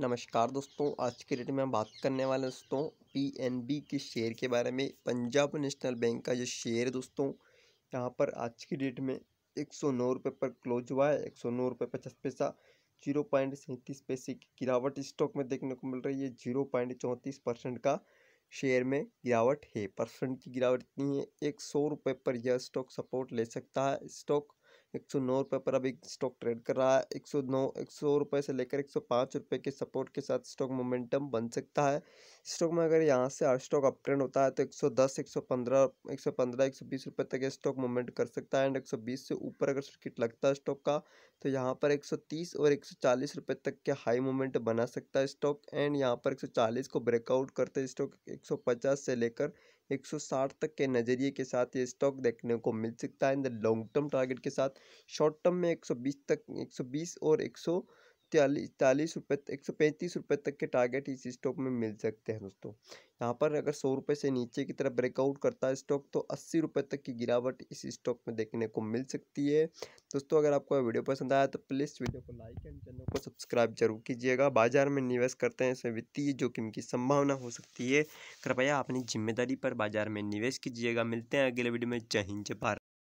नमस्कार दोस्तों आज के डेट में हम बात करने वाले दोस्तों पीएनबी के शेयर के बारे में पंजाब नेशनल बैंक का जो शेयर है दोस्तों यहाँ पर आज की डेट में एक सौ नौ रुपये पर क्लोज हुआ है एक सौ नौ रुपये पचास पैसा जीरो पॉइंट सैंतीस पैसे की गिरावट स्टॉक में देखने को मिल रही है जीरो पॉइंट चौंतीस परसेंट का शेयर में गिरावट है परसेंट की गिरावट इतनी है एक सौ रुपये पर यह स्टॉक सपोर्ट ले सकता है स्टॉक एक सौ नौ रुपये पर अभी स्टॉक ट्रेड कर रहा है एक सौ नौ एक सौ रुपये से लेकर एक सौ पाँच रुपये के सपोर्ट के साथ स्टॉक मोमेंटम बन सकता है स्टॉक में अगर यहाँ से हर स्टॉक अप ट्रेंड होता है तो एक सौ दस एक सौ पंद्रह एक सौ पंद्रह एक सौ बीस रुपये तक स्टॉक मूवमेंट कर सकता है एंड एक सौ बीस से ऊपर अगर सर्किट लगता है स्टॉक का तो यहाँ पर एक सौ तीस और एक सौ चालीस रुपये तक के हाई मूवमेंट बना सकता है स्टॉक एंड यहाँ पर एक सौ चालीस को ब्रेकआउट करते स्टॉक एक सौ पचास से लेकर 160 तक के नज़रिए के साथ ये स्टॉक देखने को मिल सकता है in the long term target के साथ शॉर्ट टर्म में 120 तक 120 और त्यालीस चालीस रुपये एक सौ पैंतीस रुपये तक के टारगेट इस स्टॉक में मिल सकते हैं दोस्तों यहाँ पर अगर सौ रुपये से नीचे की तरफ ब्रेकआउट करता है स्टॉक तो अस्सी रुपये तक की गिरावट इस स्टॉक में देखने को मिल सकती है दोस्तों अगर आपको वीडियो पसंद आया तो प्लीज़ वीडियो को लाइक एंड चैनल को सब्सक्राइब जरूर कीजिएगा बाजार में निवेश करते हैं इसमें वित्तीय जोखिम की संभावना हो सकती है कृपया अपनी जिम्मेदारी पर बाजार में निवेश कीजिएगा मिलते हैं अगले वीडियो में जय हिंद जय भारत